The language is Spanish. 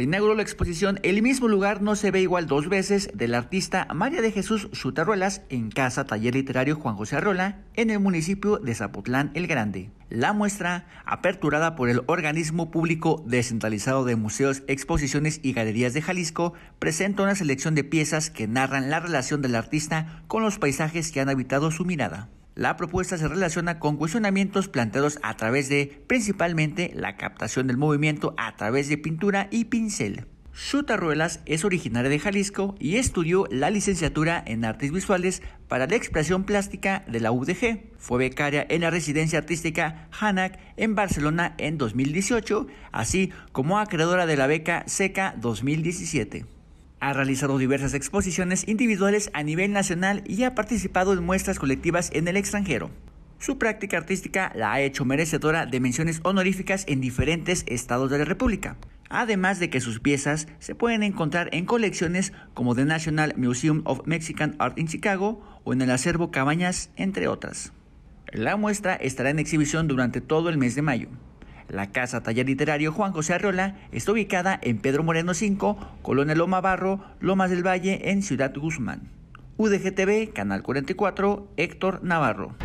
Se la exposición El mismo lugar no se ve igual dos veces del artista María de Jesús Sutarruelas en Casa Taller Literario Juan José Arrola en el municipio de Zapotlán el Grande. La muestra, aperturada por el organismo público descentralizado de museos, exposiciones y galerías de Jalisco, presenta una selección de piezas que narran la relación del artista con los paisajes que han habitado su mirada. La propuesta se relaciona con cuestionamientos planteados a través de principalmente la captación del movimiento a través de pintura y pincel. Shuta Ruelas es originaria de Jalisco y estudió la licenciatura en Artes Visuales para la Expresión Plástica de la UDG. Fue becaria en la residencia artística Hanac en Barcelona en 2018, así como acreedora de la beca SECA 2017. Ha realizado diversas exposiciones individuales a nivel nacional y ha participado en muestras colectivas en el extranjero. Su práctica artística la ha hecho merecedora de menciones honoríficas en diferentes estados de la República, además de que sus piezas se pueden encontrar en colecciones como The National Museum of Mexican Art in Chicago o en el acervo Cabañas, entre otras. La muestra estará en exhibición durante todo el mes de mayo. La Casa Taller Literario Juan José Arriola está ubicada en Pedro Moreno 5, Colonia Loma Barro, Lomas del Valle, en Ciudad Guzmán. UDGTV, Canal 44, Héctor Navarro.